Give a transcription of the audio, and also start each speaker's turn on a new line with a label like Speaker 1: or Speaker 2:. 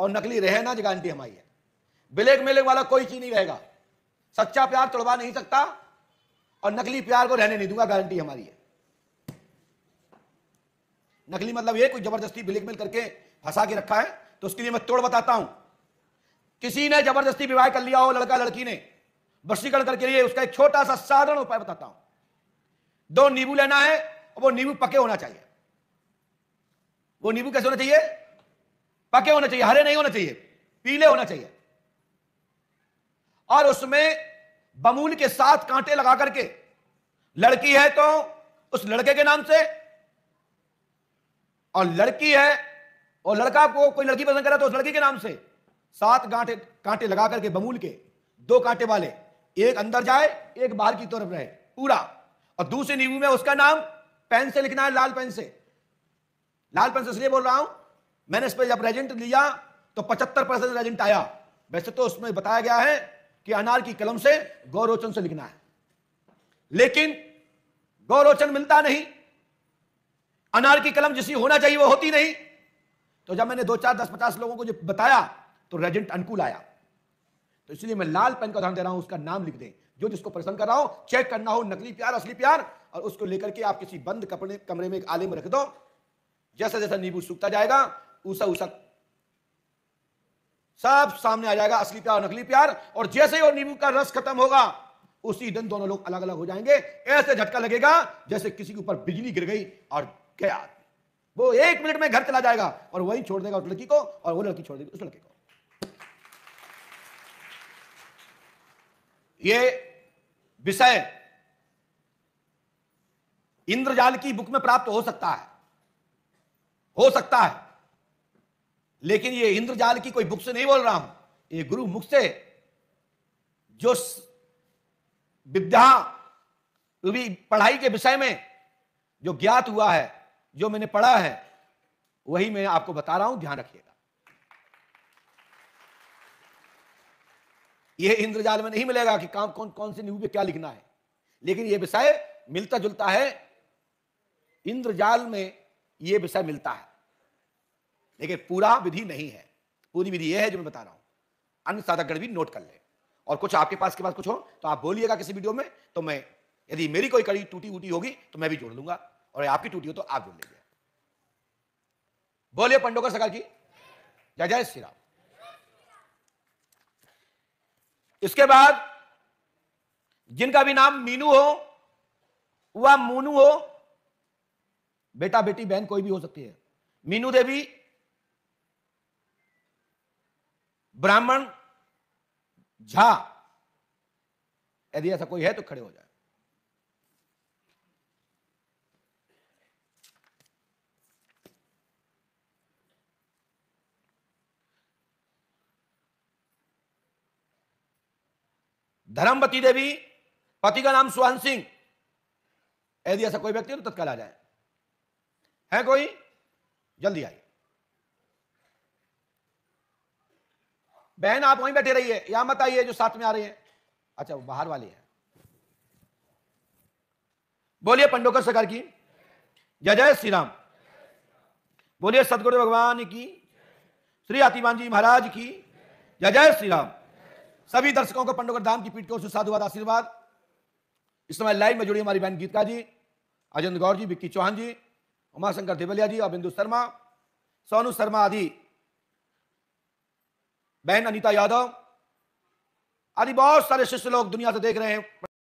Speaker 1: और नकली रहे ना गारंटी हमारी है ब्लैक मेलेक वाला कोई चीज नहीं रहेगा सच्चा प्यार तोड़वा नहीं सकता और नकली प्यार को रहने नहीं दूंगा गारंटी हमारी है नकली मतलब ये कोई जबरदस्ती ब्लैकमेल करके फंसा के रखा है तो उसके लिए मैं तोड़ बताता हूं किसी ने जबरदस्ती विवाह कर लिया हो लड़का लड़की ने वशीकरण करके लिए उसका एक छोटा सा साधारण उपाय बताता हूं दो नींबू लेना है और वो नींबू पके होना चाहिए वो नींबू कैसे होना चाहिए पके होने चाहिए हरे नहीं होने चाहिए पीले होना चाहिए और उसमें बमूल के साथ कांटे लगा करके लड़की है तो उस लड़के के नाम से और लड़की है और लड़का को कोई लड़की पसंद करा तो उस लड़की के नाम से सात गांठे कांटे लगा करके बमूल के दो कांटे वाले एक अंदर जाए एक बाहर की तरफ रहे पूरा और दूसरी नींबू में उसका नाम पेन से लिखना है लाल पेन से लाल पेन से इसलिए बोल रहा हूं मैंने इस पर जब रेजेंट लिया तो पचहत्तर परसेंट रेजेंट आया वैसे तो उसमें बताया गया है कि अनार की कलम से गौरोचन से लिखना है लेकिन गौरोचन मिलता नहीं अनार की कलम जिसकी होना चाहिए वो होती नहीं तो जब मैंने दो चार दस पचास लोगों को जो बताया तो रेजेंट अनुकूल आया तो इसलिए मैं लाल पेन का उदाहरण दे रहा हूं उसका नाम लिख दें जो जिसको पसंद कर रहा हो चेक करना हो नकली प्यार असली प्यार और उसको लेकर के आप किसी बंद कपड़े कमरे में एक आले में रख दो जैसे जैसा नींबू सूखता जाएगा ऊसा ऊसा सब सामने आ जाएगा असली प्यार नकली प्यार और जैसे ही वो नींबू का रस खत्म होगा उसी दिन दोनों लोग अलग अलग हो जाएंगे ऐसे झटका लगेगा जैसे किसी के ऊपर बिजली गिर गई और गया वो एक मिनट में घर चला जाएगा और वही छोड़ देगा उस लड़की को और वो लड़की छोड़ देगी उस लड़की को ये विषय इंद्रजाल की बुक में प्राप्त हो सकता है हो सकता है लेकिन ये इंद्रजाल की कोई बुक से नहीं बोल रहा हूं ये गुरु मुख से जो विद्या पढ़ाई के विषय में जो ज्ञात हुआ है जो मैंने पढ़ा है वही मैं आपको बता रहा हूं ध्यान रखिएगा यह इंद्रजाल में नहीं मिलेगा कि काम कौन कौन से न्यू पे क्या लिखना है लेकिन यह विषय मिलता जुलता है इंद्रजाल में यह विषय मिलता है लेकिन पूरा विधि नहीं है पूरी विधि यह है जो मैं बता रहा हूं अन्य साधकगण भी नोट कर ले और कुछ आपके पास के पास कुछ हो तो आप बोलिएगा किसी वीडियो में तो मैं यदि मेरी कोई कड़ी टूटी वूटी होगी तो मैं भी जोड़ लूंगा और आपकी टूटी हो तो आप जोड़ लीजिए बोलिए पंडोकर सका की जय जय श्री राम इसके बाद जिनका भी नाम मीनू हो वह मोनू हो बेटा बेटी बहन कोई भी हो सकती है मीनू देवी ब्राह्मण झा यदि ऐसा कोई है तो खड़े हो जाए धर्मवती देवी पति का नाम सुहान सिंह यदि ऐसा कोई व्यक्ति है तो तत्काल आ जाए है कोई जल्दी आइए बहन आप वहीं बैठे रहिए या मत आइए जो साथ में आ रही है अच्छा वो बाहर वाले हैं बोलिए पंडोकर सरकार की जय जय श्री राम बोलिए सतगुरु भगवान की श्री आतिमान जी महाराज की जय जय श्री राम सभी दर्शकों को पंडोकर धाम की पीठ को साधुवाद आशीर्वाद इस समय लाइव में जुड़ी हमारी बहन गीतका जी अजंत गौर जी विक्की चौहान जी उमाशंकर देवलिया जी और बिंदु शर्मा सोनू शर्मा आदि बहन अनीता यादव आदि बहुत सारे शिष्य लोग दुनिया से देख रहे हैं